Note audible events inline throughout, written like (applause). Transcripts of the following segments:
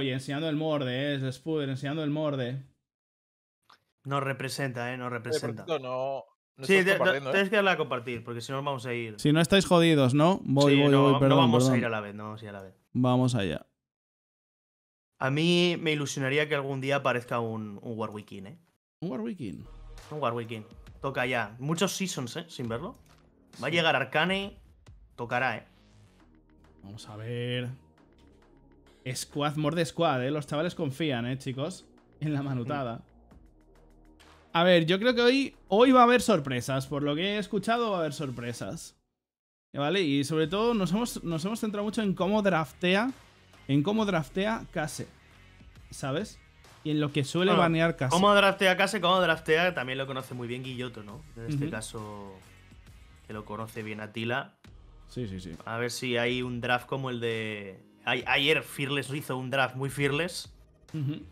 enseñando el morde, ¿eh? Spuder, enseñando el morde. No representa, ¿eh? No representa. no, no ¿eh? que darle a compartir, porque si no vamos a ir. Si no estáis jodidos, ¿no? Voy, voy, perdón, No vamos a ir a la vez, no vamos a ir a la vez. Vamos allá. A mí me ilusionaría que algún día aparezca un, un Warwickin, ¿eh? ¿Un Warwickin? Un Warwickin. Toca ya. Muchos seasons, ¿eh? Sin verlo. Va a llegar Arcane. Tocará, ¿eh? Vamos a ver. Squad morde squad, ¿eh? Los chavales confían, ¿eh, chicos? En la manutada. A ver, yo creo que hoy, hoy va a haber sorpresas. Por lo que he escuchado, va a haber sorpresas. ¿Vale? Y sobre todo nos hemos, nos hemos centrado mucho en cómo draftea. En cómo draftea Case. ¿Sabes? Y en lo que suele banear Case. Cómo draftea Case, cómo draftea, también lo conoce muy bien Guilloto, ¿no? En este caso, que lo conoce bien Atila. Sí, sí, sí. A ver si hay un draft como el de ayer Fearless hizo un draft muy Fearless.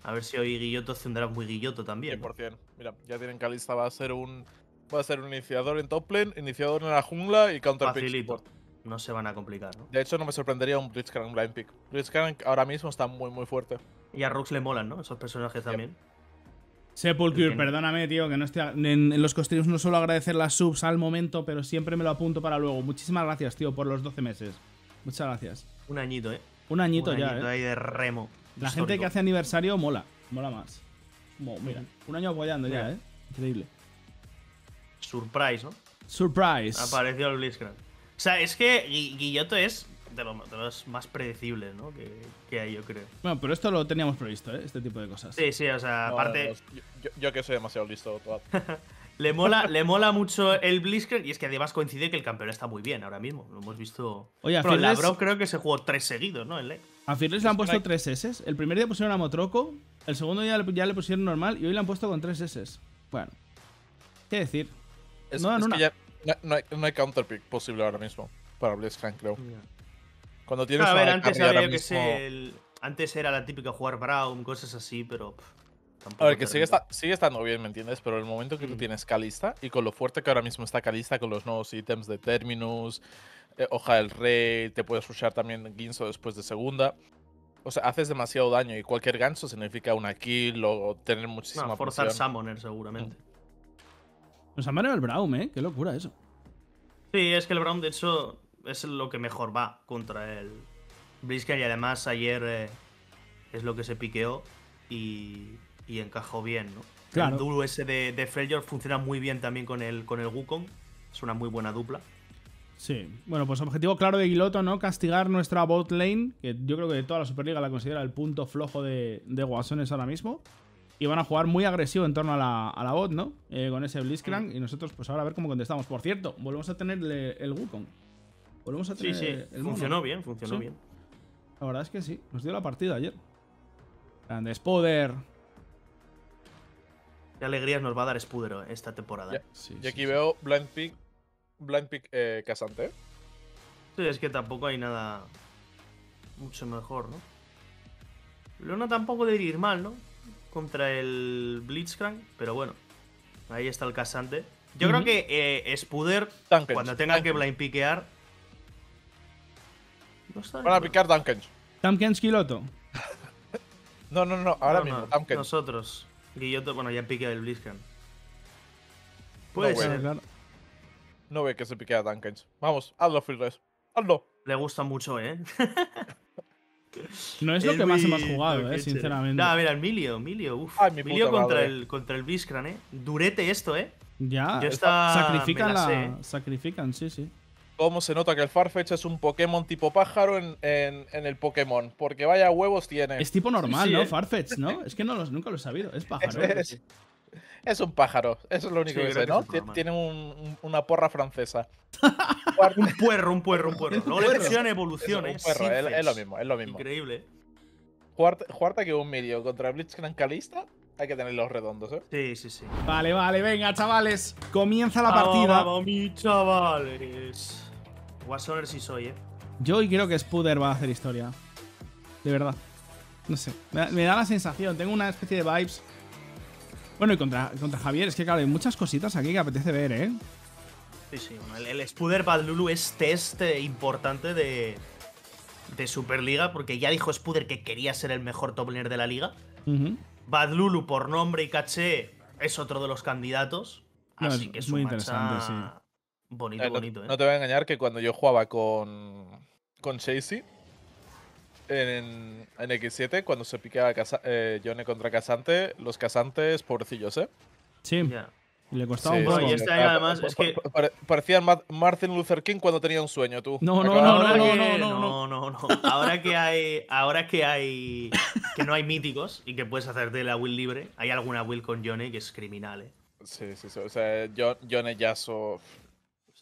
A ver si hoy Guilloto hace un draft muy Guilloto también. 100%. Mira, ya tienen calista va a ser un va a ser un iniciador en top lane, iniciador en la jungla y counter No se van a complicar, ¿no? De hecho, no me sorprendería un Blitzcrank blind pick. Blitzcrank ahora mismo está muy, muy fuerte. Y a Rux le molan, ¿no? Esos personajes también. Sepulcure, perdóname, tío, que no estoy. En, los costillos no suelo agradecer las subs al momento, pero siempre me lo apunto para luego. Muchísimas gracias, tío, por los 12 meses. Muchas gracias. Un añito, ¿eh? Un añito ya. ¿eh? ahí de remo. La gente que hace aniversario mola, mola más. mira, un año apoyando ya, ¿eh? Increíble. Surprise, ¿no? Surprise. Apareció el Blitzcrank. O sea, es que Guilloto es de, los más predecibles, ¿no? Que, hay, yo creo. Bueno, pero esto lo teníamos previsto, ¿eh? Este tipo de cosas. Sí, sí, o sea, aparte. yo, que soy demasiado listo, (laughs) Le mola, le mola mucho el Blitzkrieg y es que además coincide que el campeón está muy bien ahora mismo. Lo hemos visto. Oye, a Pero la creo que se jugó tres seguidos, ¿no? a Fearless le han puesto tres S. El primer día pusieron a Motroco, el segundo día ya le pusieron normal y hoy le han puesto con tres S. Bueno, ¿qué decir? no, no, hay, no hay counterpick posible ahora mismo para Blitzkrieg, creo. Cuando tienes a ver, antes, antes era la típica jugar Brown, cosas así, pero a ver, que sigue, estando bien, ¿me entiendes? Pero el momento que tú mm. tienes Calista y con lo fuerte que ahora mismo está Calista, con los nuevos ítems de Terminus, eh, Hoja del Rey, te puedes rushar también Ginzo después de segunda. O sea, haces demasiado daño y cualquier ganso significa una kill o tener muchísima no, forzar Sammoner, seguramente. Nos mm. el Braum, ¿eh? Qué locura eso. Sí, es que el brown de hecho, es lo que mejor va contra el Brisker y además ayer eh, es lo que se piqueó y y encajó bien, ¿no? Claro. El duro ese de, de funciona muy bien también con el, con el Wukong. Es una muy buena dupla. Sí, bueno, pues objetivo claro de Guiloto, ¿no? Castigar nuestra bot lane, que yo creo que de toda la Superliga la considera el punto flojo de, Guasones ahora mismo. Y van a jugar muy agresivo en torno a la, a bot, ¿no? Eh, con ese Blitzcrank. Mm. Y nosotros, pues ahora a ver cómo contestamos. Por cierto, volvemos a tener el Wukong. Volvemos a tener. Sí, sí, funcionó bien, funcionó bien. La verdad es que sí, nos dio la partida ayer. Grande Spoder. Qué alegrías nos va a dar Spudero eh, esta temporada. y aquí veo Blind Pick, Blind Pick eh, Casante. Sí, es que tampoco hay nada mucho mejor, ¿no? Luna tampoco debe ir mal, ¿no? Contra el Blitzcrank, pero bueno, ahí está el Casante. Yo creo que eh, Spuder, cuando tenga que blind piquear. Van a picar Dunkens. Dunkens Kiloto. (laughs) no, no, no, ahora mismo. No, nosotros. Guilloto, bueno, ya piquea el Bliscan. Puede no ser. no ve que se piquea Dunkins. Vamos, hazlo, Filres. Hazlo. Le gusta mucho, ¿eh? no es lo que más hemos jugado, eh, sinceramente. a mira, el Milio, Milio, Milio contra, el, contra el Blitzcrank, eh. Durete esto, eh. Ya, está. sacrifican la, Sacrifican, sí, sí cómo se nota que el Farfetch es un Pokémon tipo pájaro en, el Pokémon. Porque vaya huevos tiene. Es tipo normal, ¿no? Farfetch, ¿no? (laughs) Es que nunca lo he sabido. Es pájaro. Es, un pájaro. Eso es lo único que sé, ¿no? tiene una porra francesa. (laughs) un puerro, un puerro, un puerro. No le evoluciones. Es, es, lo mismo, es lo mismo. Increíble. ¿Juarta que un medio contra Blitzcrank Calista hay que tener los redondos, ¿eh? Sí, sí, sí. Vale, vale, venga, chavales. Comienza la partida. Vamos, chavales ver si soy, ¿eh? Yo hoy creo que Spuder va a hacer historia. De verdad. No sé. Me da, la sensación. Tengo una especie de vibes. Bueno, y contra, Javier, es que claro, hay muchas cositas aquí que apetece ver, ¿eh? Sí, sí. El, el Spuder Bad es test importante de, de Superliga, porque ya dijo Spuder que quería ser el mejor top de la liga. Bad Lulu, por nombre y caché, es otro de los candidatos. así que es muy interesante, sí. Bonito, eh, bonito, ¿eh? No te voy a engañar que cuando yo jugaba con, con Chasey en, en X7, cuando se piqueaba eh, johnny contra Casante, los Casantes, pobrecillos, ¿eh? Sí. Le costaba un poco. Y este año, además, es que... Parecían Martin Luther King cuando tenía un sueño, tú. No, no, no no, no, no, no, Ahora que hay... Ahora que hay... Que no hay míticos y que puedes hacerte la will libre, hay alguna will con Johnny que es criminal, ¿eh? Sí, sí, sí. O sea, Johnny Yasuo...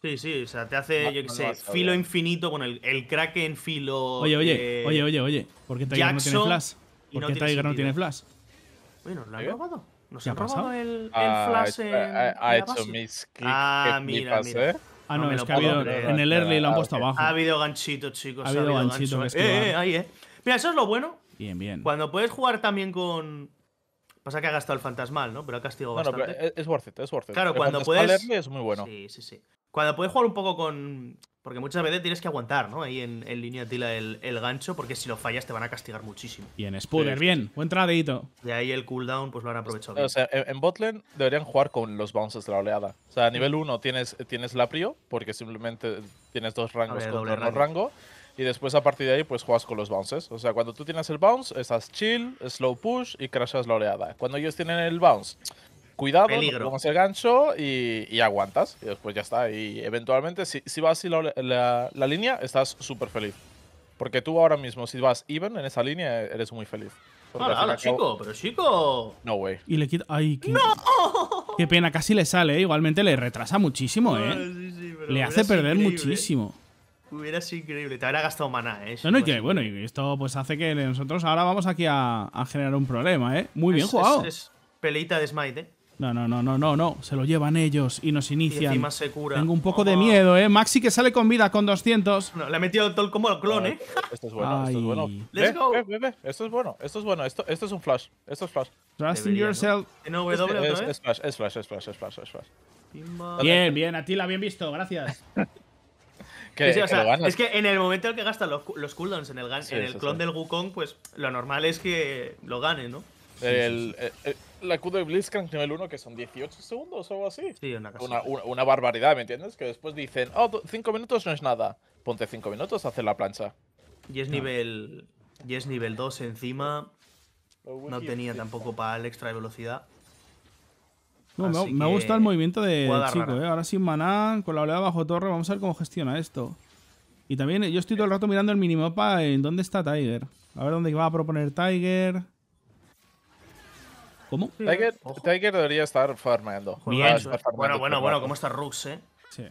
Sí, sí, o sea, te hace, yo qué sé, filo infinito, con el, el en filo. Oye, oye, eh, oye, oye, oye, ¿por qué Tiger no tiene flash? ¿Por qué no Tiger no tiene flash? Oye, ¿Eh? nos lo ha robado. Nos han robado el, el ah, flash. Ha, hecho mis Ah, mira, mira. ¿eh? Ah, no, es que ha habido, en el early lo han ah, puesto abajo. Ha habido ganchito, chicos. Ha habido, ganchito. Eh, ahí, eh. Mira, eso es lo bueno. Bien, bien. Cuando puedes jugar también con, Pasa que ha gastado el fantasmal, ¿no? Pero ha castigado bastante. es worth it, es worth it. Claro, el cuando puedes. Es muy bueno. Sí, sí, sí. Cuando puedes jugar un poco con. Porque muchas veces tienes que aguantar, ¿no? Ahí en, línea tila el, el, gancho, porque si lo fallas te van a castigar muchísimo. Y en Spuder, bien, buen tradito. De ahí el cooldown, pues lo han aprovechado. O sea, en botlane deberían jugar con los bounces de la oleada. O sea, a nivel 1 tienes, tienes prio, porque simplemente tienes dos rangos con contra rango. Y después a partir de ahí, pues juegas con los bounces. O sea, cuando tú tienes el bounce, estás chill, slow push y crashas la oleada. Cuando ellos tienen el bounce, cuidado, Peligro. no el gancho y, aguantas. Y después ya está. Y eventualmente, si, vas así la, línea, estás súper feliz. Porque tú ahora mismo, si vas even en esa línea, eres muy feliz. Hola, chico, pero chico. No, güey. Y le quita. ¡Ay, qué... ¡No! qué pena! Casi le sale, ¿eh? Igualmente le retrasa muchísimo, ¿eh? le hace perder muchísimo. Hubiera sido increíble. Te habría gastado maná, ¿eh? No, bueno, y esto pues hace que nosotros ahora vamos aquí a, generar un problema, ¿eh? Muy bien jugado. Es, peleita de Smite, ¿eh? No, no, no, no, no, no. Se lo llevan ellos y nos inician. Tengo un poco de miedo, ¿eh? Maxi que sale con vida con 200. le ha metido todo como el clon, ¿eh? Esto es bueno, esto es bueno. esto es bueno, esto es bueno. Esto, es un flash, esto es flash. Trust in yourself. ¿Eh? Es, flash, es flash, es flash, es flash, es flash. Bien, bien, la bien visto, gracias. (laughs) es que en el momento en que gasta los, cooldowns en el, clon del Wukong, pues lo normal es que lo gane, ¿no? el, la Q de Blitzcrank nivel 1, que son 18 segundos o algo así. una, barbaridad, ¿me entiendes? Que después dicen, oh, 5 minutos no es nada. Ponte 5 minutos a hacer la plancha. Y es ah. nivel. Y es nivel 2 encima. No tenía tampoco para el extra de velocidad. me, me, gusta el movimiento de Chico, ¿eh? Ahora sin maná, con la oleada bajo torre, vamos a ver cómo gestiona esto. Y también eh, yo estoy todo el rato mirando el minimapa en dónde está Tiger. A ver dónde va a proponer Tiger. ¿Cómo? Tiger, debería estar farmeando. Bien. bueno, bueno, bueno, ¿cómo está Rux, eh? Sí.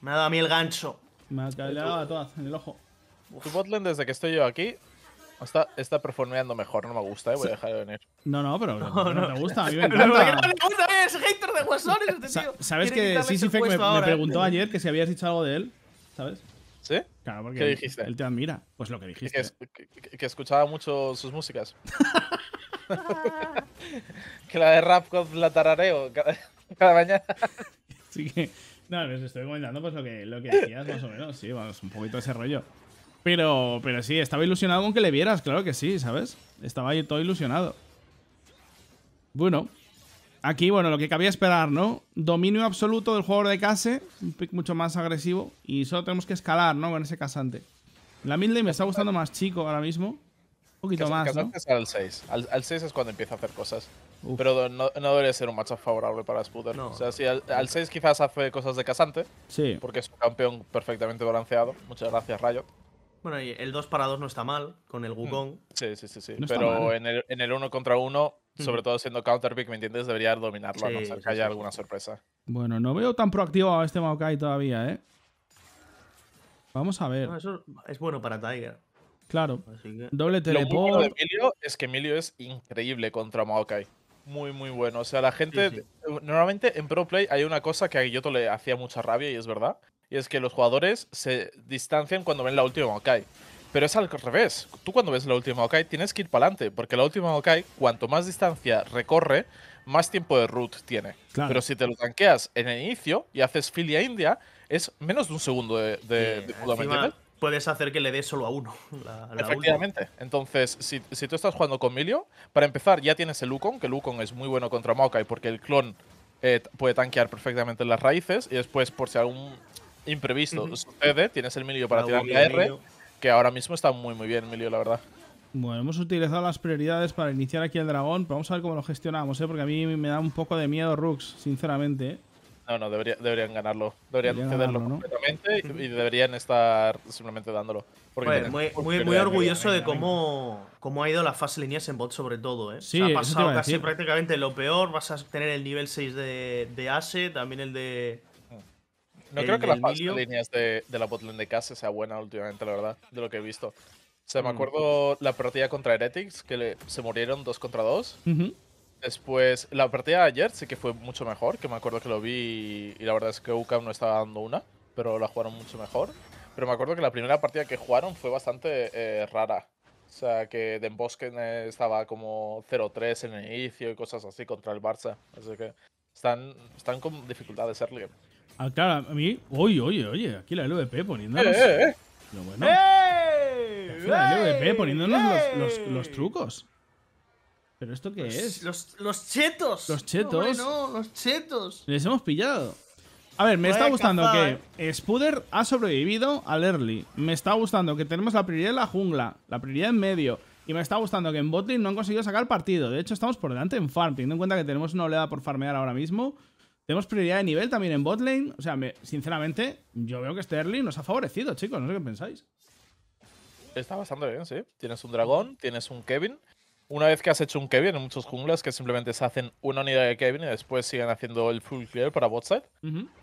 Me ha dado a mí el gancho. Me ha calado a todas en el ojo. Tu botlane, desde que estoy yo aquí, Está, está, performeando mejor, no me gusta, eh, voy a dejar de venir. No, no, pero (laughs) no, te gusta, a mí me (laughs) encanta. no gusta, es hater de huesones, este tío. ¿Sabes que Sisifek me, me preguntó ayer que si habías dicho algo de él? ¿Sabes? ¿Sí? Claro, porque ¿Qué dijiste? Él, te admira. Pues lo que dijiste. Que, que escuchaba mucho sus músicas. (laughs) (laughs) que la de Rapcod la tarareo cada, mañana. Así (laughs) que, no, les estoy comentando pues lo que, lo que más o menos, sí, vamos, un poquito ese rollo. Pero, pero sí, estaba ilusionado con que le vieras, claro que sí, ¿sabes? Estaba ahí todo ilusionado. Bueno, aquí, bueno, lo que cabía esperar, ¿no? Dominio absoluto del jugador de case, un pick mucho más agresivo, y solo tenemos que escalar, ¿no? Con ese casante. La midlane me está gustando más chico ahora mismo poquito más. ¿no? al 6. Al, 6 es cuando empieza a hacer cosas. Pero no, no, debería ser un matchup favorable para Spuder. O sea, si al, 6 quizás hace cosas de casante. Sí. Porque es un campeón perfectamente balanceado. Muchas gracias, Rayo Bueno, y el 2 para 2 no está mal con el Wukong. Mm. Sí, sí, sí. sí. pero en el, en 1 contra 1, mm. sobre todo siendo counterpick, ¿me entiendes? Debería dominarlo, a no ser que haya alguna sorpresa. Bueno, no veo tan proactivo a este Maokai todavía, ¿eh? Vamos a ver. eso es bueno para Tiger. Claro. Doble teleport. Lo bueno de Emilio es que Emilio es increíble contra Maokai. Muy, muy bueno. O sea, la gente. Normalmente en Pro Play hay una cosa que a Guilloto le hacía mucha rabia y es verdad. Y es que los jugadores se distancian cuando ven la última Maokai. Pero es al revés. Tú cuando ves la última Maokai tienes que ir para adelante. Porque la última Maokai, cuanto más distancia recorre, más tiempo de root tiene. Pero si te lo tanqueas en el inicio y haces a india, es menos de un segundo de, puedes hacer que le dé solo a uno. La, Efectivamente. Entonces, si, tú estás jugando con Milio, para empezar ya tienes el Lucon, que Lucon es muy bueno contra Maokai porque el clon eh, puede tanquear perfectamente las raíces y después, por si algún imprevisto sucede, tienes el Milio para tirar la R, que ahora mismo está muy muy bien Milio, la verdad. Bueno, hemos utilizado las prioridades para iniciar aquí el dragón, vamos a ver cómo lo gestionamos, ¿eh? porque a mí me da un poco de miedo Rux, sinceramente. ¿eh? No, no, deberían ganarlo. Deberían, cederlo completamente y, deberían estar simplemente dándolo. Porque muy, muy, orgulloso de cómo, cómo ha ido la fase líneas en bot, sobre todo. ¿eh? ha pasado casi prácticamente lo peor. Vas a tener el nivel 6 de, de también el de. No creo que la fase líneas de, la botlane de Case sea buena últimamente, la verdad, de lo que he visto. O me mm. acuerdo la partida contra Heretics, que se murieron dos contra dos. Después, la partida de ayer sí que fue mucho mejor, que me acuerdo que lo vi y la verdad es que UCAM no estaba dando una, pero la jugaron mucho mejor. Pero me acuerdo que la primera partida que jugaron fue bastante eh, rara. O sea, que Den Bosque estaba como 0-3 en el inicio y cosas así contra el Barça. Así que están, están con dificultades early Ah, claro, a mí. Oye, oye, oye, aquí la LVP poniéndonos. Eh, eh, eh! bueno. La LVP poniéndonos los, los, los trucos. ¿Pero esto qué es? Los, chetos. Los chetos. no! no, los chetos. Les hemos pillado. A ver, me está gustando que Spuder ha sobrevivido al early. Me está gustando que tenemos la prioridad en la jungla, la prioridad en medio. Y me está gustando que en botlane no han conseguido sacar partido. De hecho, estamos por delante en farm, teniendo en cuenta que tenemos una oleada por farmear ahora mismo. Tenemos prioridad de nivel también en botlane. O sea, sinceramente, yo veo que este early nos ha favorecido, chicos. No sé qué pensáis. Está bastante bien, sí. Tienes un dragón, tienes un Kevin una vez que has hecho un Kevin, en muchos junglas que simplemente se hacen una unidad de Kevin y después siguen haciendo el full clear para bot side,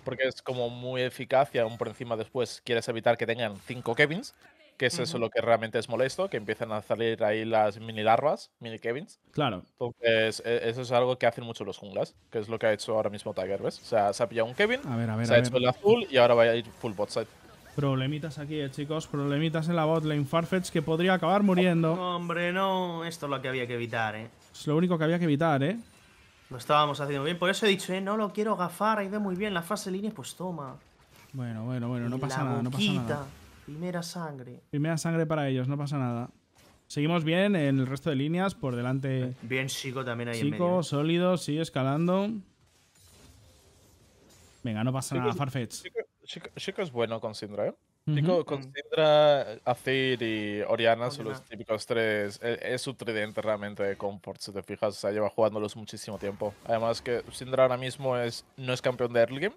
porque es como muy eficaz y aún por encima después quieres evitar que tengan cinco Kevins, que es eso lo que realmente es molesto, que empiezan a salir ahí las mini larvas, mini Kevins. Claro. E, eso es algo que hacen mucho los junglas, que es lo que ha hecho ahora mismo Tiger, ¿ves? O sea, se ha pillado un Kevin, se ha hecho el azul y ahora va a ir full bot side. Problemitas aquí, eh, chicos. Problemitas en la botlane. Farfetch que podría acabar muriendo. hombre, no. Esto es lo que había que evitar, ¿eh? Es lo único que había que evitar, ¿eh? Lo estábamos haciendo bien. Por eso he dicho, ¿eh? No lo quiero gafar. Ha ido muy bien la fase línea. Pues toma. Bueno, bueno, bueno. No pasa nada, no pasa nada. Primera sangre. Primera sangre para ellos. No pasa nada. Seguimos bien en el resto de líneas. Por delante... Bien Chico también ahí Chico, en medio. sólido. Sigue escalando. Venga, no pasa nada, Farfetch. Chico, es bueno con Syndra, ¿eh? Con Chico, mm. Azir y Oriana, son los típicos tres. E, es su tridente realmente de comfort, si te fijas. O sea, lleva jugándolos muchísimo tiempo. Además que Sindra ahora mismo es, no es campeón de early game.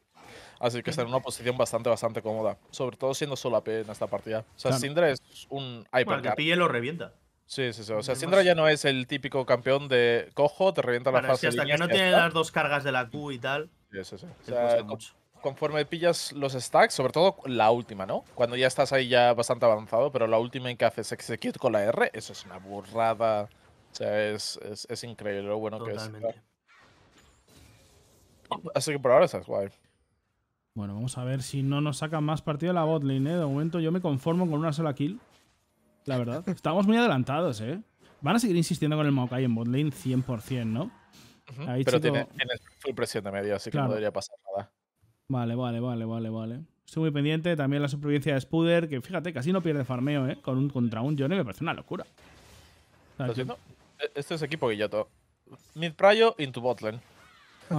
Así que está en una posición bastante, bastante cómoda. Sobre todo siendo solo AP en esta partida. O sea, Sindra es un Para que pille lo revienta. Sí, sí, sí. O sea, Sindra ya no es el típico campeón de cojo, te revienta la fase. hasta que no tiene las dos cargas de la Q y tal. Sí, sí, sí conforme pillas los stacks, sobre todo la última, ¿no? Cuando ya estás ahí ya bastante avanzado, pero la última en que haces execute con la R, eso es una burrada. O sea, es, increíble lo bueno que es. Así que por ahora es guay. Bueno, vamos a ver si no nos sacan más partido la botlane, ¿eh? De momento yo me conformo con una sola kill. La verdad. (laughs) Estamos muy adelantados, ¿eh? Van a seguir insistiendo con el Maokai en botlane 100%, ¿no? Pero tiene, full presión de medio, así que no debería pasar nada. Vale, vale, vale, vale, vale. Estoy muy pendiente. También la supervivencia de Spuder, que fíjate, casi no pierde farmeo, ¿eh? Con un, contra un Johnny me parece una locura. E, esto es equipo Guilloto. Mid Prayo into botlane. (laughs)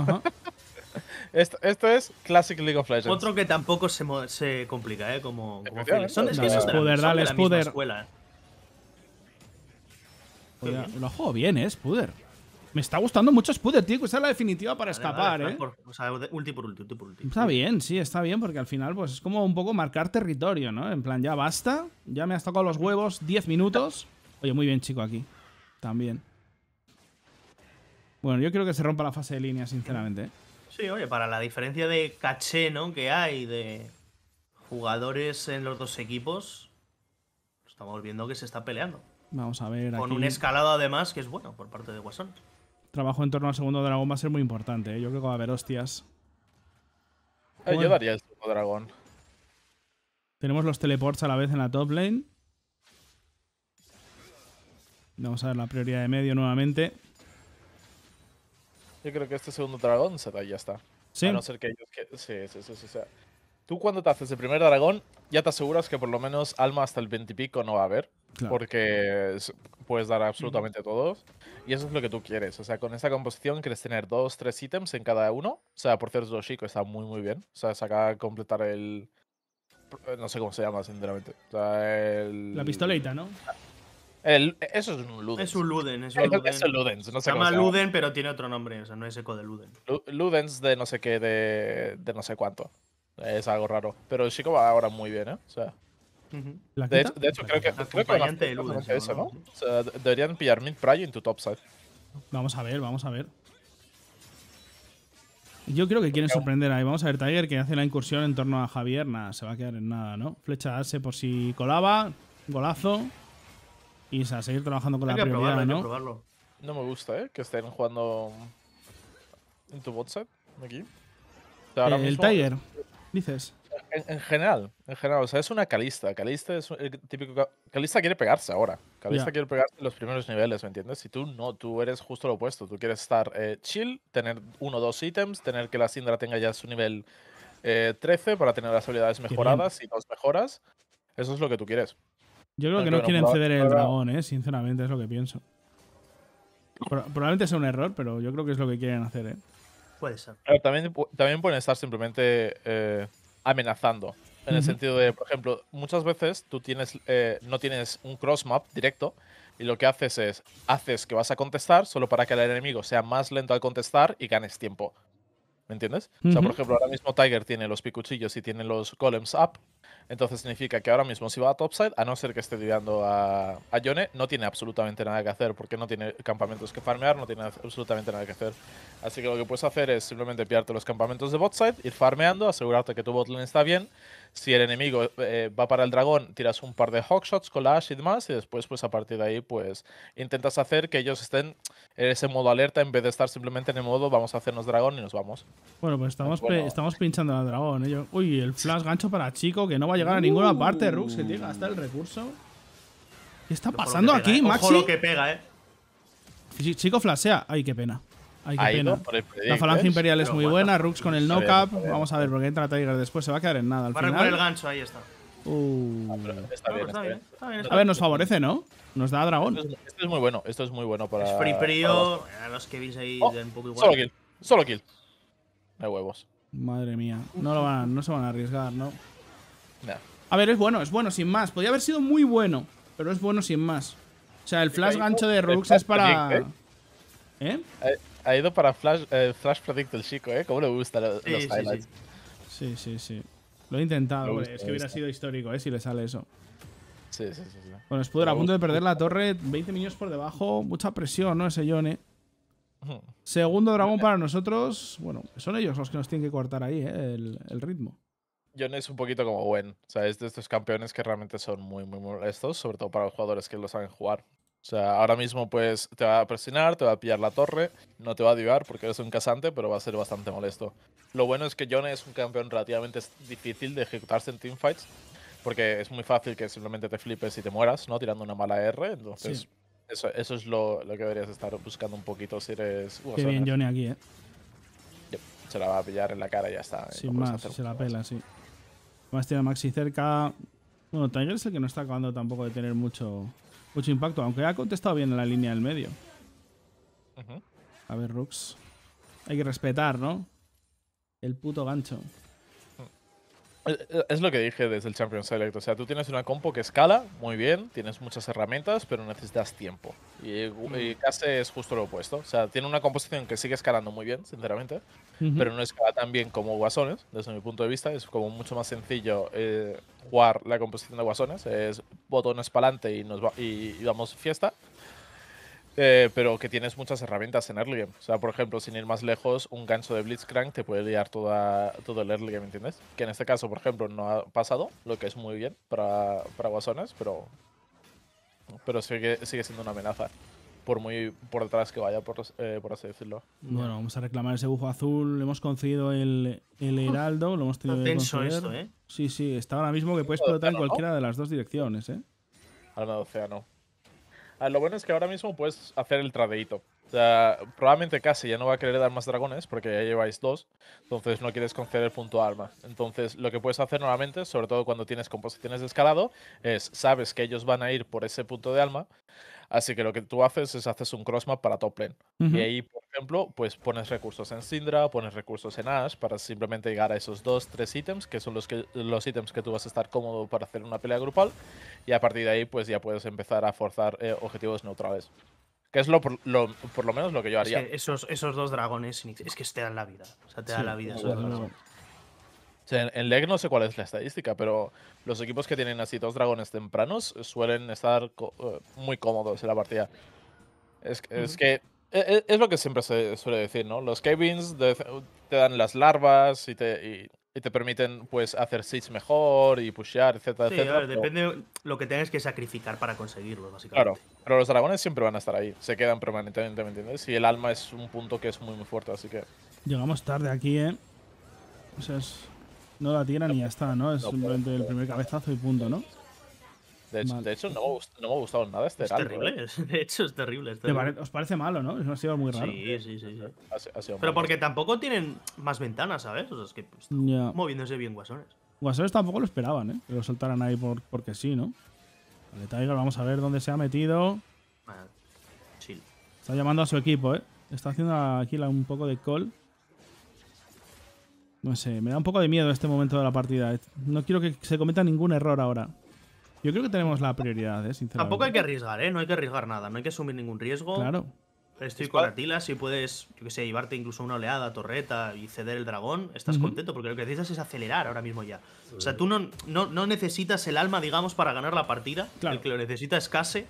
esto, es Classic League of Legends. Otro que tampoco se, complica, ¿eh? Como, son, es que son Spuder, de escuela. lo juego bien, ¿eh? Spuder. Me está gustando mucho Spudder, tío, es la definitiva para escapar, ¿eh? o sea, ulti por ulti, ulti por ulti. Está bien, sí, está bien, porque al final pues es como un poco marcar territorio, ¿no? En plan, ya basta, ya me has tocado los huevos 10 minutos. Oye, muy bien, chico, aquí. También. Bueno, yo creo que se rompa la fase de línea, sinceramente. ¿eh? Sí, oye, para la diferencia de caché, ¿no? Que hay de jugadores en los dos equipos, estamos viendo que se está peleando. Vamos a ver. Con un escalado además que es bueno por parte de Guasón trabajo en torno al segundo dragón va a ser muy importante. ¿eh? Yo creo que va a haber hostias. Eh, yo daría el segundo dragón. Tenemos los teleports a la vez en la top lane. Vamos a ver la prioridad de medio nuevamente. Yo creo que este segundo dragón se da y ya está. ¿Sí? A no ser que ellos... Sí, sí, sí, sí, Tú cuando te haces el primer dragón, ya te aseguras que por lo menos alma hasta el 20 y pico no va a haber. Porque puedes dar absolutamente todos. Y eso es lo que tú quieres. O sea, con esa composición quieres tener dos, tres ítems en cada uno. O sea, por cierto, chico está muy, muy bien. O sea, saca completar el. Eh, no sé cómo se llama, sinceramente. O sea, el... La pistoleta, ¿no? Eso es un Luden Es un Luden, es un Luden. se llama Luden, pero tiene otro nombre, o sea, no es eco de Luden. Ludens de no sé qué, de, de no sé cuánto. Es algo raro. Pero el chico va ahora muy bien, ¿eh? O sea de, hecho, creo que, hace eso, ¿no? deberían pillar mid Pryo en tu topside. Vamos a ver, vamos a ver. Yo creo que quieren sorprender ahí. Vamos a ver, Tiger, que hace la incursión en torno a Javier. Nada, se va a quedar en nada, ¿no? Flecha por si colaba. Golazo. Y o seguir trabajando con la prioridad, ¿no? No me gusta, ¿eh? Que estén jugando en tu bot set, aquí. Eh, el Tiger, dices en, general, en general, o sea, es una calista. Calista es eh, típico. Calista quiere pegarse ahora. Calista quiere pegarse en los primeros niveles, ¿me entiendes? Si tú no, tú eres justo lo opuesto. Tú quieres estar eh, chill, tener uno o dos ítems, tener que la Sindra tenga ya su nivel 13 eh, para tener las habilidades mejoradas y dos mejoras. Eso es lo que tú quieres. Yo creo que no, quieren ceder el dragón, ¿eh? Sinceramente, es lo que pienso. Probablemente sea un error, pero yo creo que es lo que quieren hacer, ¿eh? Puede ser. también, también pueden estar simplemente amenazando. En el sentido de, por ejemplo, muchas veces tú tienes, eh, no tienes un cross map directo y lo que haces es, haces que vas a contestar solo para que el enemigo sea más lento al contestar y ganes tiempo. ¿Me entiendes? O sea, por ejemplo, ahora mismo Tiger tiene los picuchillos y tiene los golems up, entonces significa que ahora mismo si va a topside, a no ser que esté lidiando a, a Yone, no tiene absolutamente nada que hacer porque no tiene campamentos que farmear, no tiene absolutamente nada que hacer. Así que lo que puedes hacer es simplemente pillarte los campamentos de botside, ir farmeando, asegurarte que tu botlane está bien si el enemigo eh, va para el dragón, tiras un par de hogshots con la y demás, y después, pues a partir de ahí, pues intentas hacer que ellos estén en ese modo alerta en vez de estar simplemente en el modo vamos a hacernos dragón y nos vamos. Bueno, pues estamos, estamos pinchando al dragón. ¿eh? Uy, el flash gancho para Chico que no va a llegar a ninguna uh. parte, Rux, que tiene hasta el recurso. ¿Qué está pasando aquí, Max? Ojo lo que pega, eh. ¿eh? Chico flashea. Ay, qué pena la falange ¿eh? imperial es muy buena. rux con el knock-up. Vamos a ver, porque entra Tiger después. Se va a quedar en nada. Al va el gancho, ahí está. Uh. Ah, está, bien, está, bien, A ver, nos favorece, ¿no? Nos da dragón. Esto es, muy bueno. Esto es muy bueno para. los... que ahí oh, Solo kill. Solo kill. De huevos. Madre mía. No, lo no se van a arriesgar, ¿no? A ver, es bueno, es bueno, sin más. Podría haber sido muy bueno, pero es bueno sin más. O sea, el flash gancho de rux es para. ¿Eh? ¿Eh? eh ha ido para Flash, eh, Predict el chico, ¿eh? ¿Cómo le gustan los highlights? Sí. sí, sí, Lo he intentado, eh, es que hubiera sido histórico, ¿eh? Si le sale eso. Sí, sí, sí. Bueno, Spuder a punto de perder la torre, 20 niños por debajo, mucha presión, ¿no? Ese Yone. Segundo dragón para nosotros. Bueno, son ellos los que nos tienen que cortar ahí, ¿eh? el, ritmo. John es un poquito como Gwen. O sea, es de estos campeones que realmente son muy, muy molestos, sobre todo para los jugadores que lo saben jugar. O sea, ahora mismo pues te va a presionar, te va a pillar la torre, no te va a ayudar porque eres un casante, pero va a ser bastante molesto. Lo bueno es que Johnny es un campeón relativamente difícil de ejecutarse en teamfights, porque es muy fácil que simplemente te flipes y te mueras, ¿no? Tirando una mala R, entonces eso, es lo, que deberías estar buscando un poquito si eres... Qué bien Johnny aquí, ¿eh? Se la va a pillar en la cara y ya está. Eh, Sin más, se la pela, sí. Además tiene a Maxi cerca... Bueno, Tiger es el que no está acabando tampoco de tener mucho mucho impacto, aunque ha contestado bien en la línea del medio. A ver, Rux. Hay que respetar, ¿no? El puto gancho. Eh, eh, es lo que dije desde el Champions, Select. O sea, tú tienes una compo que escala muy bien, tienes muchas herramientas, pero necesitas tiempo. Y, y mm. es justo lo opuesto. O sea, tiene una composición que sigue escalando muy bien, sinceramente, pero no escala tan bien como Guasones, desde mi punto de vista. Es como mucho más sencillo eh, jugar la composición de Guasones. Es botones para adelante y, nos fiesta. Eh, pero que tienes muchas herramientas en early game. O sea, por ejemplo, sin ir más lejos, un gancho de Blitzcrank te puede liar todo el early game, ¿entiendes? Que en este caso, por ejemplo, no ha pasado, lo que es muy bien para, para Guasones, pero, pero sigue siendo una amenaza por muy por detrás que vaya, por, eh, así decirlo. Bueno, vamos a reclamar ese bujo azul. Le hemos conseguido el, heraldo, lo hemos tenido Esto, ¿eh? Sí, sí, está ahora mismo que puedes explotar en cualquiera de las dos direcciones, ¿eh? Arma de océano. lo bueno es que ahora mismo puedes hacer el tradeito. sea, probablemente casi ya no va a querer dar más dragones porque ya lleváis dos, entonces no quieres conceder el punto alma. Entonces, lo que puedes hacer nuevamente sobre todo cuando tienes composiciones de escalado, es sabes que ellos van a ir por ese punto de alma, Así que lo que tú haces es haces un crossmap para top lane. Y ahí, por ejemplo, pues pones recursos en Syndra, pones recursos en Ash para simplemente llegar a esos dos, tres ítems, que son los, que, los ítems que tú vas a estar cómodo para hacer una pelea grupal. Y a partir de ahí, pues ya puedes empezar a forzar eh, objetivos neutrales. Que es lo, por lo menos lo que yo haría. esos, esos dos dragones, es que te dan la vida. O sea, te dan la vida. Esos en, LEG no sé cuál es la estadística, pero los equipos que tienen así dos dragones tempranos suelen estar eh, muy cómodos en la partida. Es, que e, e, es, lo que siempre se suele decir, ¿no? Los Kevins te, dan las larvas y te, te permiten pues hacer siege mejor y pushear, etcétera, sí, depende lo que tengas que sacrificar para conseguirlo, básicamente. Claro, pero los dragones siempre van a estar ahí, se quedan permanentemente, ¿me entiendes? Y el alma es un punto que es muy muy fuerte, así que. Llegamos tarde aquí, eh. O sea, es... No la tiran ni y ya está, ¿no? Es simplemente el primer cabezazo y punto, ¿no? De hecho, no, me ha gustado nada este. Es terrible, ¿eh? (laughs) de hecho es terrible. ¿Os parece malo, no? ha sido muy raro. Sí, sí, sí. sí. Pero porque tampoco tienen más ventanas, ¿sabes? O sea, es que pues, moviéndose bien guasones. Guasones tampoco lo esperaban, ¿eh? Que lo soltaran ahí por, porque sí, ¿no? Vale, Tiger, vamos a ver dónde se ha metido. Vale. chill. Está llamando a su equipo, ¿eh? Está haciendo aquí un poco de call. No sé, me da un poco de miedo este momento de la partida. No quiero que se cometa ningún error ahora. Yo creo que tenemos la prioridad, ¿eh? sinceramente. Tampoco hay que arriesgar, ¿eh? No hay que arriesgar nada, no hay que asumir ningún riesgo. Claro. Estoy con Atila, si puedes, yo qué sé, llevarte incluso una oleada, torreta y ceder el dragón, estás contento, porque lo que necesitas es acelerar ahora mismo ya. O sea, tú no, no, necesitas el alma, digamos, para ganar la partida. El que lo necesita es Case.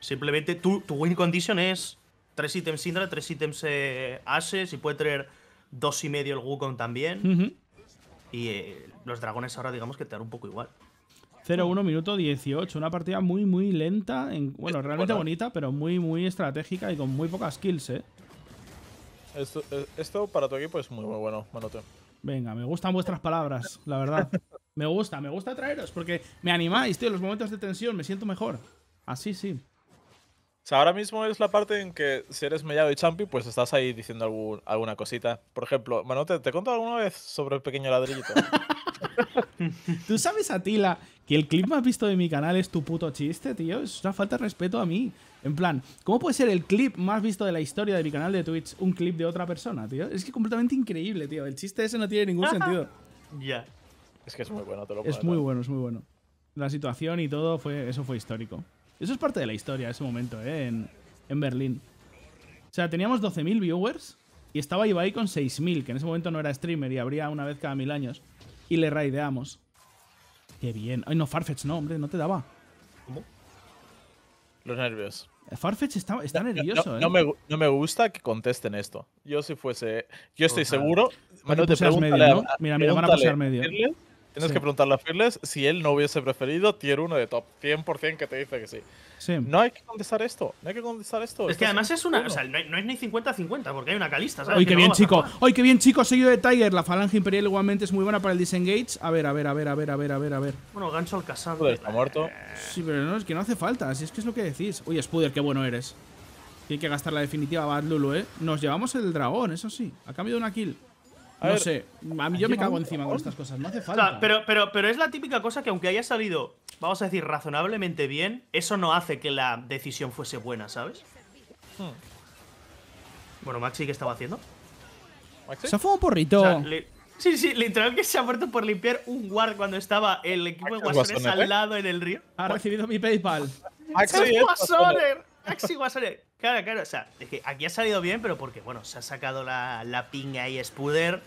Simplemente tu win condition es tres ítems Indra, tres ítems eh, Ases y puede traer dos y medio el Wukong también. Y eh, los dragones ahora digamos que te dan un poco igual. 0-1 minuto 18, una partida muy muy lenta, en, bueno, realmente bonita, pero muy muy estratégica y con muy pocas kills, ¿eh? Esto, eh, para tu equipo es muy, bueno, manoteo. Venga, me gustan vuestras palabras, la verdad. (laughs) me gusta, me gusta traeros porque me animáis, tío, en los momentos de tensión me siento mejor. Así sí ahora mismo es la parte en que si eres mellado y champi, pues estás ahí diciendo alguna cosita. Por ejemplo, bueno, ¿te, he contó alguna vez sobre el pequeño ladrillito? (laughs) Tú sabes, Atila, que el clip más visto de mi canal es tu puto chiste, tío. Es una falta de respeto a mí. En plan, ¿cómo puede ser el clip más visto de la historia de mi canal de Twitch un clip de otra persona, tío? Es que completamente increíble, tío. El chiste ese no tiene ningún sentido. (laughs) Ya. Es que es muy bueno, te lo Es muy bueno, es muy bueno. La situación y todo fue, eso fue histórico. Eso es parte de la historia, ese momento, ¿eh? En, Berlín. O sea, teníamos 12.000 viewers y estaba Ibai con 6.000, que en ese momento no era streamer y habría una vez cada mil años. Y le raideamos. Qué bien. Ay, no, Farfetch no, hombre, no te daba. ¿Cómo? Los nervios. Farfetch está, nervioso, no, ¿eh? No me, gusta que contesten esto. Yo si fuese... Yo estoy seguro... te Mira, mira, van a pasar medio. Tienes que preguntarle a Fearless si él no hubiese preferido tier 1 de top. 100% que te dice que sí. sí. No hay que contestar esto. No hay que contestar esto. Es que además es una. O sea, no es ni 50-50 porque hay una calista, ¿sabes? qué bien, chico. Hoy qué bien, chico. Seguido de Tiger. La falange imperial igualmente es muy buena para el disengage. A ver, a ver, a ver, a ver, a ver, a ver. A ver. Bueno, gancho al casado. está muerto. Eh, sí, pero no, es que no hace falta. Si es que es lo que decís. Oye, Spuder, qué bueno eres. Tiene que gastar la definitiva, Bad Lulu, ¿eh? Nos llevamos el dragón, eso sí. Ha cambiado una kill no sé, mí yo me cago encima con estas cosas, no hace falta. pero, pero, pero es la típica cosa que aunque haya salido, vamos a decir, razonablemente bien, eso no hace que la decisión fuese buena, ¿sabes? Hmm. Bueno, Maxi, ¿qué estaba haciendo? ¿Se Se fue un porrito. le... Sí, sí, que se ha muerto por limpiar un guard cuando estaba el equipo de Guasones al lado en el río. Ha recibido mi PayPal. Maxi Guasoner! Maxi Claro, claro, o sea, es que aquí ha salido bien, pero porque, bueno, se ha sacado la, la pinga y Spuder,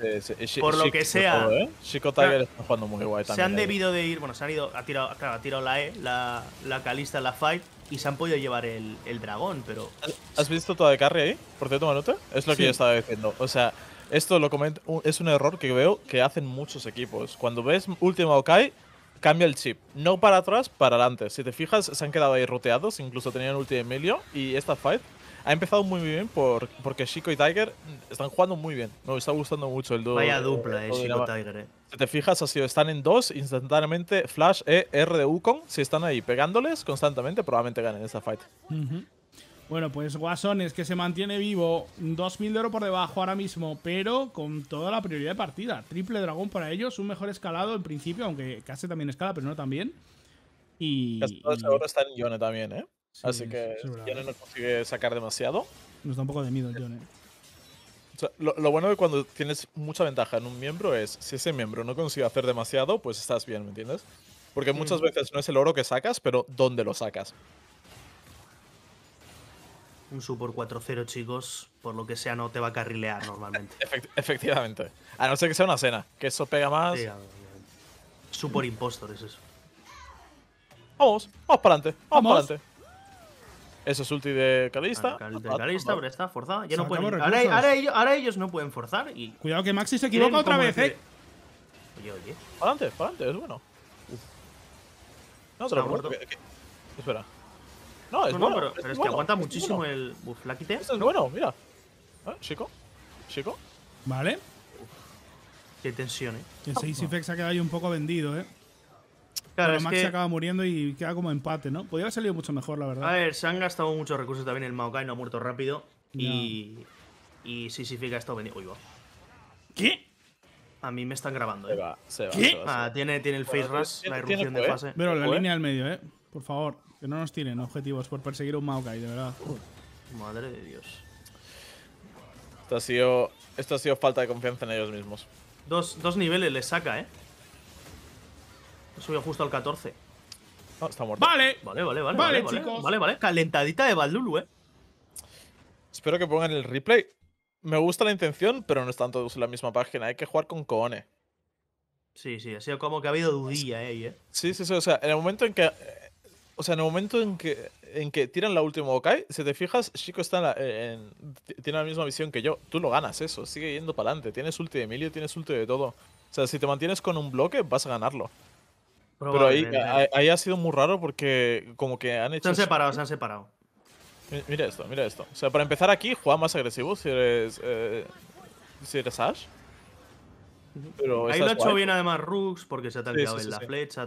por lo que sea. Todo, ¿eh? Tiger está jugando muy guay también. Se han debido de ir, bueno, se han ido, ha tirado, claro, ha tirado la E, la, la Calista, la Fight, y se han podido llevar el, dragón, pero... ¿Has visto toda de carry ahí? Por cierto, Manute, es lo que yo estaba diciendo, o sea... Esto lo comento, es un error que veo que hacen muchos equipos. Cuando ves última Okai, cambia el chip. No para atrás, para adelante. Si te fijas, se han quedado ahí roteados. Incluso tenían ulti de Emilio. Y esta fight ha empezado muy bien por, porque Shiko y Tiger están jugando muy bien. Me está gustando mucho el duelo. Vaya dupla, eh, Shiko-Tiger, eh. Si te fijas, ha sido, están en dos instantáneamente Flash, E, R de Ukon. Si están ahí pegándoles constantemente, probablemente ganen esta fight. Bueno, pues Guasones que se mantiene vivo, 2.000 de oro por debajo ahora mismo, pero con toda la prioridad de partida. Triple dragón para ellos, un mejor escalado en principio, aunque casi también escala, pero no tan bien. Y. ahora está en Yone también, ¿eh? Así que Yone no consigue sacar demasiado. Nos da un poco de miedo el Yone. lo, bueno de cuando tienes mucha ventaja en un miembro es, si ese miembro no consigue hacer demasiado, pues estás bien, ¿me entiendes? Porque muchas veces no es el oro que sacas, pero dónde lo sacas. Un super 4-0, chicos, por lo que sea, no te va a carrilear normalmente. (laughs) efectivamente. A no ser que sea una cena, que eso pega más. super Impostor es eso. Vamos, vamos para adelante, vamos, para adelante. Eso es ulti de Calista. Ah, Calista, pero está forzada. Ya no pueden, ahora, ahora, ellos, no pueden forzar. Y Cuidado que Maxi se equivoca otra vez, eh. Oye, oye. Para adelante, para adelante, es bueno. No, te lo que... Espera. No, es bueno. pero, es, que aguanta muchísimo el Bufflaquite. Esto es bueno, mira. ¿Eh? Chico, chico. Vale. Qué tensión, eh. El 6 ha quedado ahí un poco vendido, eh. Claro, pero Max que... se acaba muriendo y queda como empate, ¿no? Podría haber salido mucho mejor, la verdad. A ver, se han gastado muchos recursos también el Maokai, no ha muerto rápido. Y. Y Sisifica ha estado vendido. Uy, va. ¿Qué? A mí me están grabando, eh. Se va, se va, ¿Qué? Ah, tiene, tiene el face rush, la erupción de eh. fase. Pero la línea eh. al medio, eh. Por favor, que no nos tienen objetivos por perseguir un Maokai, de verdad. madre de Dios. Esto ha sido, esto ha sido falta de confianza en ellos mismos. Dos, niveles les saca, ¿eh? Ha subido justo al 14. Ah, está muerto. Vale. Vale, vale, vale. Vale, chicos. Vale, vale. Calentadita de Balulu, ¿eh? Espero que pongan el replay. Me gusta la intención, pero no están todos en la misma página. Hay que jugar con Koone. Sí, sí, ha sido como que ha habido dudilla ahí, ¿eh? ¿eh? Sí, sí, sí. O sea, en el momento en que o sea, en el momento en que, en que tiran la última Okai, si te fijas, Chico está en tiene la misma visión que yo. Tú lo ganas eso, sigue yendo para adelante. Tienes ulti de Emilio, tienes ulti de todo. O sea, si te mantienes con un bloque, vas a ganarlo. Pero ahí, ha sido muy raro porque como que han hecho... Se han separado, se han separado. Mira esto, mira esto. O sea, para empezar aquí, juega más agresivo si eres, eh, si eres Ash. Ahí lo ha hecho bien además Rux porque se ha tanqueado en la flecha,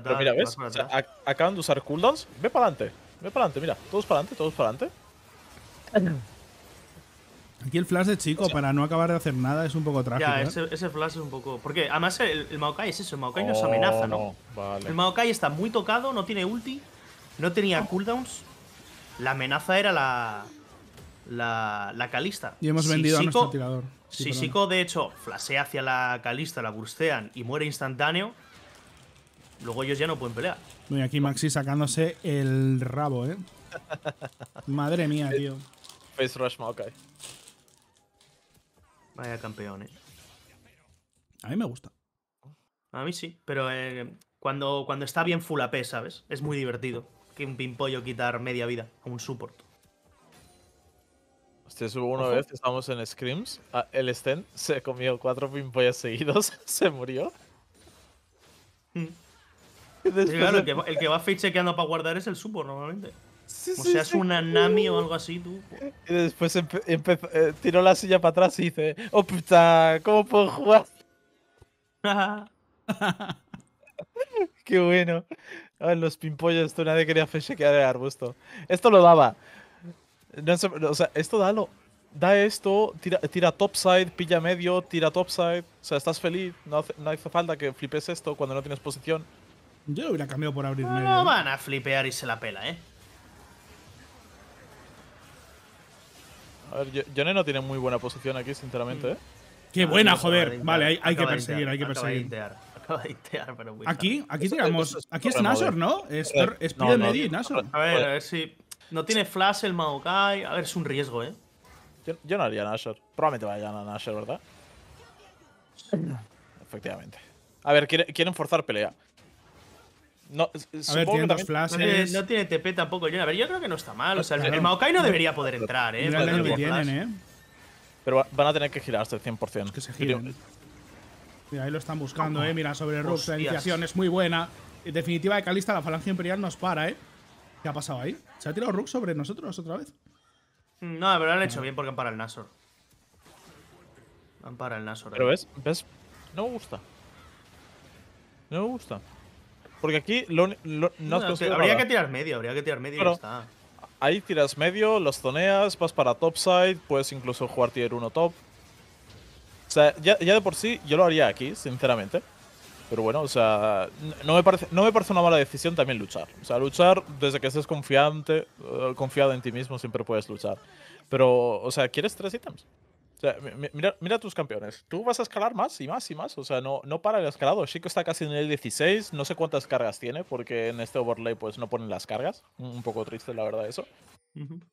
acaban de usar cooldowns. Ve para adelante. Ve para adelante, mira. Todos para adelante, todos para adelante. (clears throat) Aquí el flash de chico, para no acabar de hacer nada, es un poco trágico. Ya, ¿eh? ese, flash es un poco. Porque además el, Maokai es eso, el Maokai nos oh, amenaza, ¿no? El Maokai está muy tocado, no tiene ulti, no tenía ah. cooldowns. La amenaza era la. La, la calista. Y hemos vendido a nuestro tirador. Si de hecho, flasea hacia la Calista, la burstean y muere instantáneo. Luego ellos ya no pueden pelear. Y aquí Maxi sacándose el rabo, ¿eh? (laughs) Madre mía, tío. Face Rush Vaya campeón, ¿eh? A mí me gusta. A mí sí, pero eh, cuando, cuando está bien full AP, ¿sabes? Es muy divertido que un pimpollo quitar media vida a un support. Se subo una vez vez, estábamos en Screams. Ah, el Sten se comió cuatro pimpollas seguidos, (laughs) se murió. claro, el que, va, el para guardar es el Supo normalmente. o sea, es una Nami o algo así, tú. Pues. Y después eh, tiró la silla para atrás y dice: Oh puta, ¿cómo puedo jugar? (laughs) (laughs) Qué bueno. Ay, los pimpollos, tú nadie quería chequear el arbusto. Esto lo daba o sea, esto da lo, da esto, tira, tira topside, pilla medio, tira topside. O sea, estás feliz. No hace, falta que flipes esto cuando no tienes posición. Yo lo hubiera cambiado por abrir no, No van a flipear y se la pela, ¿eh? A ver, no tiene muy buena posición aquí, sinceramente, mm. ¿eh? ¡Qué ah, buena, joder! Vale, hay, que perseguir, hay que perseguir. Acaba de intear, pero Aquí, aquí tiramos. Aquí es Nashor, ¿no? Es, es no, medio Nashor. A ver, a ver si. No tiene flash el Maokai. A ver, es un riesgo, ¿eh? Yo, no haría Nashor. Probablemente vaya a Nashor, ¿verdad? (clears throat) Efectivamente. A ver, quieren forzar pelea. No, tiene TP tampoco. Yo, a ver, yo creo que no está mal. O sea, el, Maokai no debería poder entrar, ¿eh? tienen, ¿eh? Pero van a tener que girarse 100%. Es que se giren. Mira, ahí lo están buscando, ¿eh? Mira, sobre Rux, la iniciación es muy buena. En definitiva, de Calista, la falange imperial nos para, ¿eh? ¿Qué ha pasado ahí? ¿Se ha tirado Rook sobre nosotros otra vez? Mm, no, pero lo han hecho bien porque han parado el Nasor. Van para el Nasor. Pero ves, no me gusta. No me gusta. Porque aquí no, Habría que tirar medio, habría que tirar medio y ya está. Ahí tiras medio, los zoneas, vas para topside, puedes incluso jugar tier 1 top. O sea, ya de por sí yo lo haría aquí, sinceramente. Pero bueno, o sea, no me, parece, no me parece una mala decisión también luchar. O sea, luchar desde que estés confiante, eh, confiado en ti mismo, siempre puedes luchar. Pero, o sea, ¿quieres tres ítems? O sea, mira, mira tus campeones. Tú vas a escalar más y más y más. O sea, no, no para el escalado. Chico está casi en el 16. No sé cuántas cargas tiene, porque en este overlay pues no ponen las cargas. Un poco triste, la verdad, eso.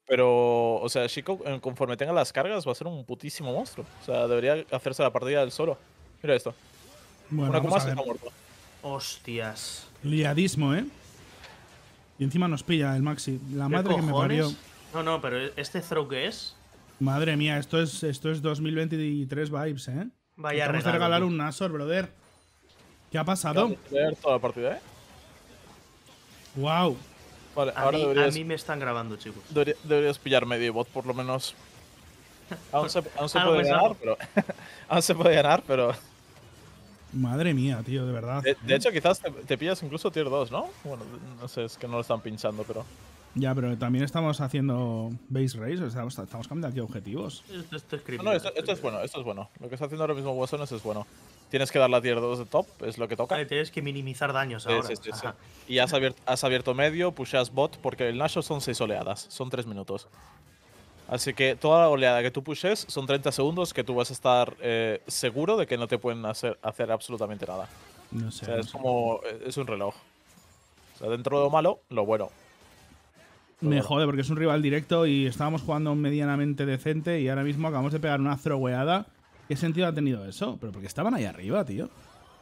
Pero, o sea, Chico, eh, conforme tenga las cargas, va a ser un putísimo monstruo. O sea, debería hacerse la partida del solo. Mira esto. Bueno, una pues se Hostias. Liadismo, ¿eh? Y encima nos pilla el Maxi. La madre que me parió. No, no, pero ¿este throw qué es? Madre mía, esto es, esto es 2023 vibes, ¿eh? Vaya Vamos a regalar un Nasor, brother. ¿Qué ha pasado? Ver toda la partida, ¿eh? Wow. Vale, a ahora mí, me están grabando, chicos. Deberías, pillar medio bot, por lo menos. (laughs) Aún se, (laughs) aún se puede ganar, pero. aún se puede ganar, pero. Madre mía, tío, de verdad. De, ¿eh? hecho, quizás te, pillas incluso tier 2, ¿no? Bueno, no sé, es que no lo están pinchando, pero. Ya, pero también estamos haciendo base race, estamos, estamos cambiando aquí objetivos. Esto, es bueno, esto es bueno. Lo que está haciendo ahora mismo Watson es bueno. Tienes que dar la tier 2 de top, es lo que toca. tienes que minimizar daños ahora. y has abierto, has abierto medio, pushas bot, porque el Nacho son seis oleadas, son 3 minutos. Así que toda la oleada que tú pushes son 30 segundos que tú vas a estar eh, seguro de que no te pueden hacer, hacer absolutamente nada. No sé. es como. Eh, es un reloj. O sea, dentro de lo malo, lo bueno. Me jode porque es un rival directo y estábamos jugando medianamente decente y ahora mismo acabamos de pegar una throweada. ¿Qué sentido ha tenido eso? Pero porque estaban ahí arriba, tío.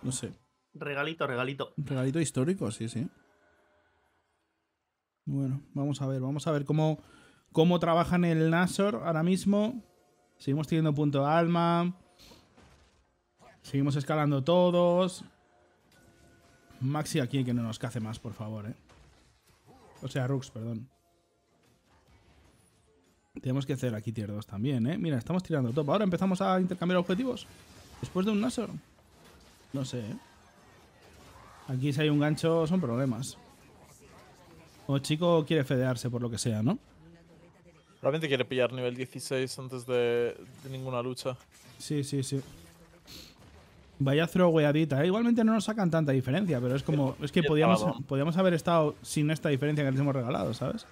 No sé. Regalito, regalito. Regalito histórico, sí, sí. Bueno, vamos a ver, vamos a ver cómo cómo trabajan el Nasor ahora mismo. Seguimos teniendo punto de alma. Seguimos escalando todos. Maxi aquí que no nos cace más, por favor, ¿eh? O sea, Rux, perdón. Tenemos que hacer aquí tier 2 también, ¿eh? Mira, estamos tirando top. Ahora empezamos a intercambiar objetivos. Después de un Nasor. No sé, ¿eh? Aquí si hay un gancho son problemas. O chico quiere fedearse por lo que sea, ¿no? Realmente quiere pillar nivel 16 antes de, ninguna lucha. Sí, sí, sí. Vaya throwweadita, ¿eh? Igualmente no nos sacan tanta diferencia, pero es como. Es que podíamos, podíamos haber estado sin esta diferencia que les hemos regalado, ¿sabes?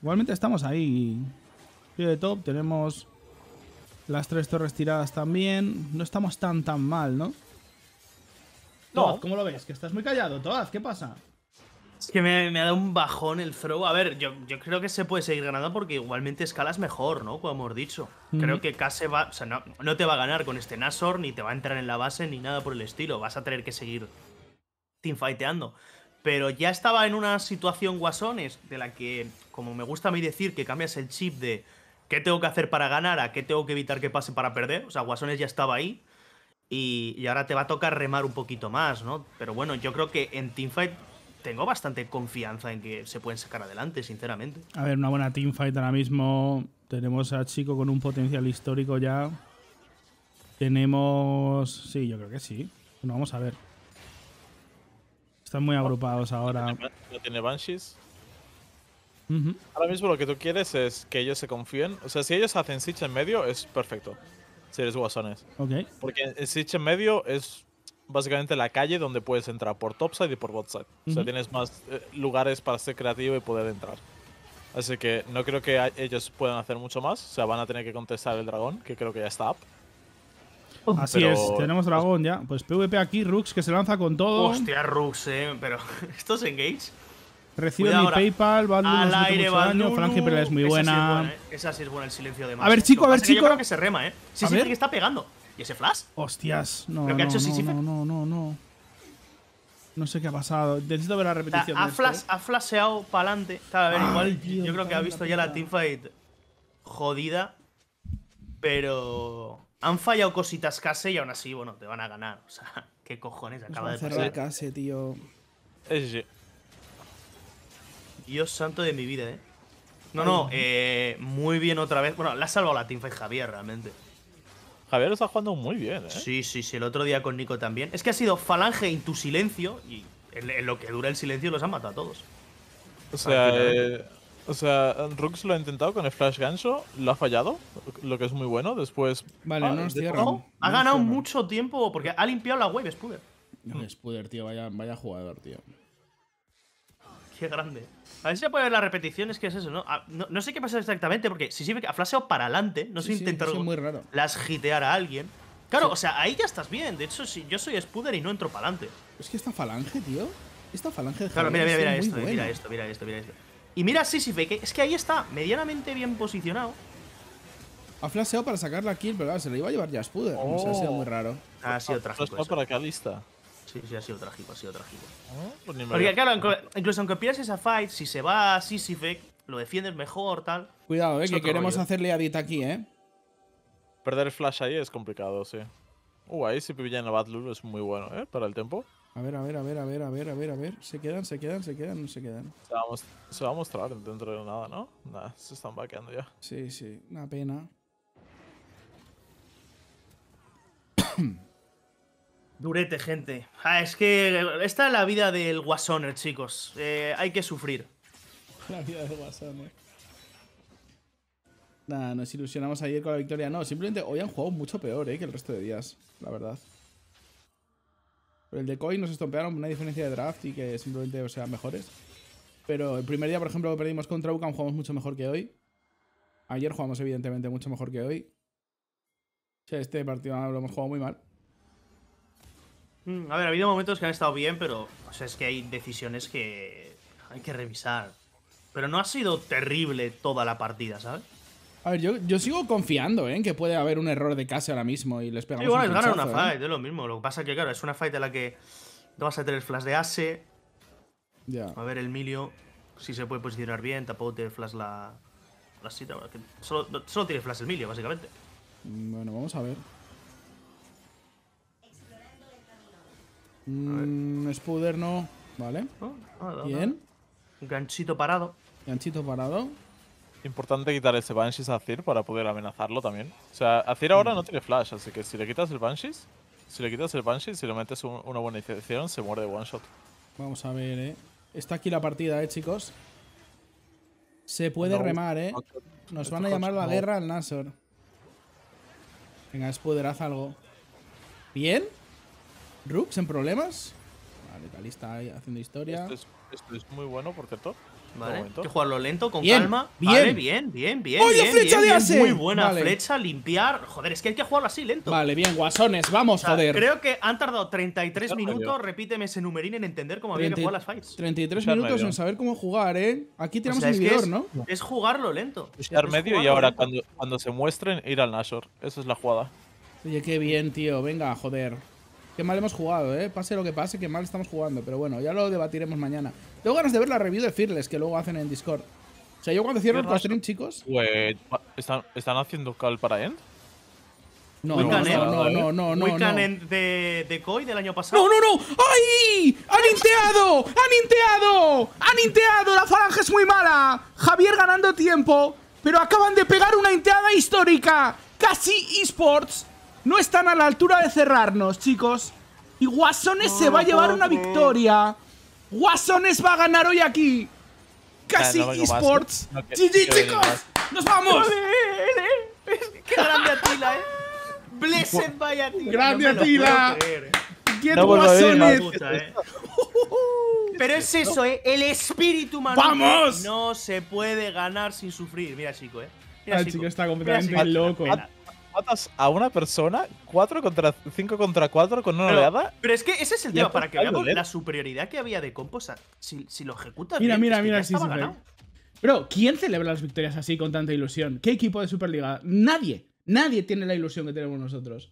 Igualmente estamos ahí. Tío de top, tenemos las tres torres tiradas también. No estamos tan tan mal, ¿no? No. ¿Cómo lo ves? Que estás muy callado, Toad, ¿qué pasa? que me, ha dado un bajón el throw. A ver, yo, yo, creo que se puede seguir ganando porque igualmente escalas mejor, ¿no? Como hemos dicho. Creo que Kase va. O sea, no, te va a ganar con este Nasor, ni te va a entrar en la base, ni nada por el estilo. Vas a tener que seguir teamfighteando. Pero ya estaba en una situación guasones de la que, como me gusta a mí decir, que cambias el chip de qué tengo que hacer para ganar a qué tengo que evitar que pase para perder. O sea, guasones ya estaba ahí. Y, y ahora te va a tocar remar un poquito más, ¿no? Pero bueno, yo creo que en Teamfight tengo bastante confianza en que se pueden sacar adelante, sinceramente. A ver, una buena teamfight ahora mismo. Tenemos a Chico con un potencial histórico ya. Tenemos. Sí, yo creo que sí. Bueno, vamos a ver. Están muy agrupados ahora. ¿No tiene Banshees? Ahora mismo lo que tú quieres es que ellos se confíen. O sea, si ellos hacen Sitch en medio, es perfecto. Si eres guasones. Ok. Porque Sitch en medio es básicamente la calle donde puedes entrar por topside y por botside. O sea, tienes más eh, lugares para ser creativo y poder entrar. Así que no creo que ellos puedan hacer mucho más. O sea, van a tener que contestar el dragón, que creo que ya está up. Oh, así es, tenemos dragón ya. Pues PvP aquí, Rux que se lanza con todo. Hostia, Rux, eh, pero. (laughs) ¿Esto es engage? Recibe mi PayPal, Al aire, mucho daño, pero es muy buena. Eh. Esa sí es buena, el silencio de más. A ver, chico, a ver, chico. Yo que se rema, eh. Sí, sí, que está pegando. ¿Y ese flash? Hostias, no. no, no, no, no, no, no. sé qué ha pasado. Necesito ver la repetición. ha, de flash, eh. ha flasheado para adelante. a ver, igual yo creo que ha visto ya la teamfight jodida. Pero han fallado cositas casi y aún así, bueno, te van a ganar. O sea, (laughs) qué cojones acaba de pasar. Case, tío. Sí, sí. Dios santo de mi vida, eh. No, no, eh, muy bien otra vez. Bueno, la ha salvado la teamfight Javier, realmente. Javier lo está jugando muy bien, ¿eh? Sí, sí, sí, el otro día con Nico también. Es que ha sido Falange y tu silencio, y en, lo que dura el silencio los ha matado a todos. O sea, ah, Rooks eh, o sea, Rux lo ha intentado con el Flash gancho, lo ha fallado, lo que es muy bueno. Después. Vale, ah, no nos ha ganado mucho tiempo porque ha limpiado la wave, Spuder. Spuder, tío, vaya, vaya jugador, tío. Qué grande. A ver si se puede ver repetición es que es eso, ah, ¿no? ¿no? sé qué pasa exactamente, porque si sirve que ha flasheado para adelante, no sé si intentaron las jitear a alguien. Claro, o sea, ahí ya estás bien. De hecho, si yo soy Spuder y no entro para adelante. Es que esta falange, tío. Esta falange de Claro, mira, mira, mira esto, eh, mira esto, mira esto, mira esto. Y mira Sisife, que es que ahí está, medianamente bien posicionado. Ha flaseado para sacar la kill, pero claro, se lo iba a llevar ya a Spuder. O sea, ha sido muy oh. raro. Ah, ha sido trágico. para sí, ha sido trágico, ha sido trágico. Ah, pues Porque claro, incluso aunque pierdas esa fight, si se va Sisyphus, lo defiendes mejor, tal. Cuidado, eh, que queremos hacerle hacerle Dita aquí, eh. Perder el flash ahí es complicado, sí. Uh, ahí si pillan a Batlur es muy bueno, eh, para el tempo. A ver, a ver, a ver, a ver, a ver, a ver, a ver. Se quedan, se quedan, se quedan, no se quedan. Se va, a mostrar dentro de nada, ¿no? se están vaqueando ya. Sí, sí, una pena. (coughs) Durete, gente. Ah, es que esta es la vida del Guasoner, chicos. Eh, hay que sufrir. La vida del Guasoner. Eh. Nada, nos ilusionamos ayer con la victoria. No, simplemente hoy han jugado mucho peor eh, que el resto de días, la verdad. el de nos estompearon una diferencia de draft y que simplemente o sea, mejores. Pero el primer día, por ejemplo, que perdimos contra UCAM, jugamos mucho mejor que hoy. Ayer jugamos, evidentemente, mucho mejor que hoy. este partido lo hemos jugado muy mal. Mm, a ver, ha habido momentos que han estado bien, pero o sea, es que hay decisiones que hay que revisar. Pero no ha sido terrible toda la partida, ¿sabes? A ver, yo, yo sigo confiando ¿eh? en que puede haber un error de casi ahora mismo y les pegamos sí, bueno, es ganar una ¿eh? fight, es lo mismo. Lo que pasa es que, claro, es una fight en la que no vas a tener flash de ase. Ya. A ver, el Milio, si se puede posicionar bien, tampoco tiene flash la... la cita. Solo, solo tiene flash el Milio, básicamente. Mm, bueno, vamos a ver. Mmm… Spuder no. Vale. Oh, ah, Bien. Ganchito parado. Ganchito parado. Importante quitar ese Banshees a Azir para poder amenazarlo también. O sea, Azir ahora no mm. tiene flash, así que si le quitas el Banshees, si le quitas el Banshees si le metes una buena iniciación, se muere de one shot. Vamos a ver, eh. Está aquí la partida, eh, chicos. Se puede remar, eh. Nos van a llamar la guerra al Nasor. Venga, Spuder, haz algo. ¿Bien? Rooks en problemas. Vale, está haciendo historia. Esto es, muy bueno, por cierto. Vale, hay que jugarlo lento, con calma. Bien. Vale, bien, bien, bien. ¡Oye, flecha de Ase! Muy buena flecha, limpiar. Joder, es que hay que jugarlo así, lento. Vale, bien, guasones, vamos, joder. Creo que han tardado 33 minutos, repíteme ese numerín, en entender cómo había que jugar las fights. 33 minutos en saber cómo jugar, ¿eh? Aquí tenemos el es, ¿no? Es jugarlo lento. medio y ahora, cuando, cuando, se muestren, ir al Nashor. Esa es la jugada. Oye, qué bien, tío. Venga, joder. Qué mal hemos jugado, ¿eh? Pase lo que pase, qué mal estamos jugando. Pero bueno, ya lo debatiremos mañana. Tengo ganas de ver la review de Fearless que luego hacen en Discord. O sea, yo cuando cierro el stream, chicos. Pues, ¿están, haciendo call para end? No, no, no, no, no, no, no. de, de del año pasado. ¡No, no, no! ¡Ay! ¡Han inteado! ¡Han inteado! ¡Han inteado! ¡La falange es muy mala! Javier ganando tiempo, pero acaban de pegar una inteada histórica. Casi esports no están a la altura de cerrarnos, chicos. Y Guasones se va a llevar una victoria. Guasones va a ganar hoy aquí. Casi eSports. GG, chicos. Nos vamos. (laughs) Qué grande Atila, eh. Blessed vaya Atila. Grande Atila. Eh. Get Guasones. Eh. (laughs) Pero es eso, ¿eh? El espíritu humano. ¡Vamos! No se puede ganar sin sufrir. Mira, chico, ¿eh? chico. está completamente loco matas a una persona 4 contra 5 contra 4 con una oleada. Pero es que ese es el tema, para que veamos la superioridad que había de Composat. Si, si, lo ejecutas. Mira, mira, mira, sí, Bro, ¿quién celebra las victorias así con tanta ilusión? ¿Qué equipo de Superliga? Nadie. Nadie tiene la ilusión que tenemos nosotros.